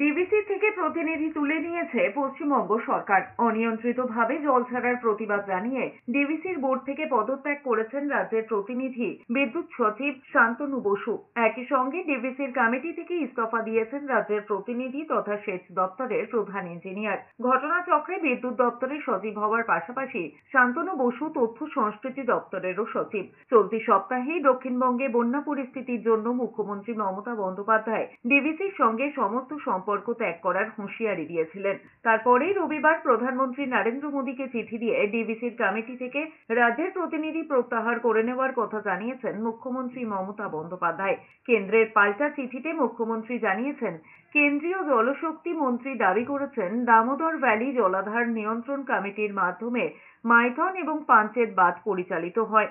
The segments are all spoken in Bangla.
ডিবিসি থেকে প্রতিনিধি তুলে নিয়েছে পশ্চিমবঙ্গ সরকার অনিয়ন্ত্রিতভাবে জল ছাড়ার প্রতিবাদ জানিয়ে ডিবিসির বোর্ড থেকে পদত্যাগ করেছেন রাজ্যের প্রতিনিধি বিদ্যুৎ সচিব শান্তনু বসু একই সঙ্গে ডিবিসির কমিটি থেকে ইস্তফা দিয়েছেন রাজ্যের প্রতিনিধি তথা সেচ দপ্তরের প্রধান ইঞ্জিনিয়ার ঘটনাচক্রে বিদ্যুৎ দপ্তরের সচিব হওয়ার পাশাপাশি শান্তনু বসু তথ্য সংস্কৃতি দপ্তরেরও সচিব চলতি সপ্তাহেই দক্ষিণবঙ্গে বন্যা পরিস্থিতির জন্য মুখ্যমন্ত্রী মমতা বন্দ্যোপাধ্যায় ডিবিসির সঙ্গে সমস্ত সম্পর্ক ত্যাগ করার হুঁশিয়ারি দিয়েছিলেন তারপরে রবিবার প্রধানমন্ত্রী নরেন্দ্র মোদীকে চিঠি দিয়ে ডিবিসির কমিটি থেকে রাজ্যের প্রতিনিধি প্রত্যাহার করে নেওয়ার কথা জানিয়েছেন মুখ্যমন্ত্রী মমতা বন্দ্যোপাধ্যায় কেন্দ্রের পাল্টা চিঠিতে মুখ্যমন্ত্রী জানিয়েছেন কেন্দ্রীয় জলশক্তি মন্ত্রী দাবি করেছেন দামোদর ভ্যালি জলাধার নিয়ন্ত্রণ কমিটির মাধ্যমে মাইথন এবং পাঞ্চেত বাঁধ পরিচালিত হয়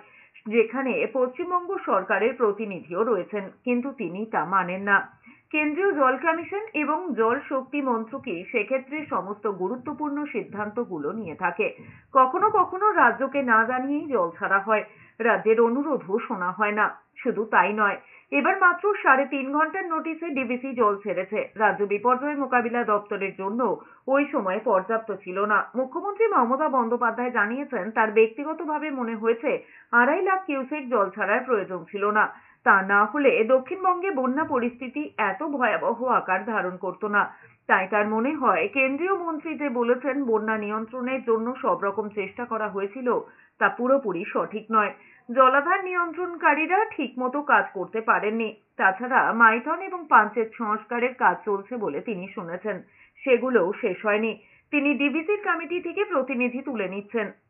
যেখানে পশ্চিমবঙ্গ সরকারের প্রতিনিধিও রয়েছেন কিন্তু তিনি তা মানেন না কেন্দ্রীয় জল কমিশন এবং জল শক্তি মন্ত্রকে সেক্ষেত্রে সমস্ত গুরুত্বপূর্ণ সিদ্ধান্তগুলো নিয়ে থাকে কখনো কখনো রাজ্যকে না জানিয়েই জল ছাড়া হয় রাজ্যের অনুরোধও শোনা হয় না শুধু তাই নয় এবার মাত্র সাড়ে তিন ঘন্টার নোটিশে ডিবিসি জল ছেড়েছে রাজ্য বিপর্যয় মোকাবিলা দপ্তরের জন্য ওই সময় পর্যাপ্ত ছিল না মুখ্যমন্ত্রী মমতা বন্দ্যোপাধ্যায় জানিয়েছেন তার ব্যক্তিগতভাবে মনে হয়েছে আড়াই লাখ কিউসেক জল ছাড়ার প্রয়োজন ছিল না তা না হলে দক্ষিণবঙ্গে বন্যা পরিস্থিতি এত ভয়াবহ আকার ধারণ করত না তাই তার মনে হয় কেন্দ্রীয় মন্ত্রী যে বলেছেন বন্যা নিয়ন্ত্রণের জন্য সব রকম চেষ্টা করা হয়েছিল তা পুরোপুরি সঠিক নয় জলাধার নিয়ন্ত্রণকারীরা ঠিকমতো কাজ করতে পারেননি তাছাড়া মাইথন এবং পাঞ্চেত সংস্কারের কাজ চলছে বলে তিনি শুনেছেন সেগুলোও শেষ হয়নি তিনি ডিবিসির কমিটি থেকে প্রতিনিধি তুলে নিচ্ছেন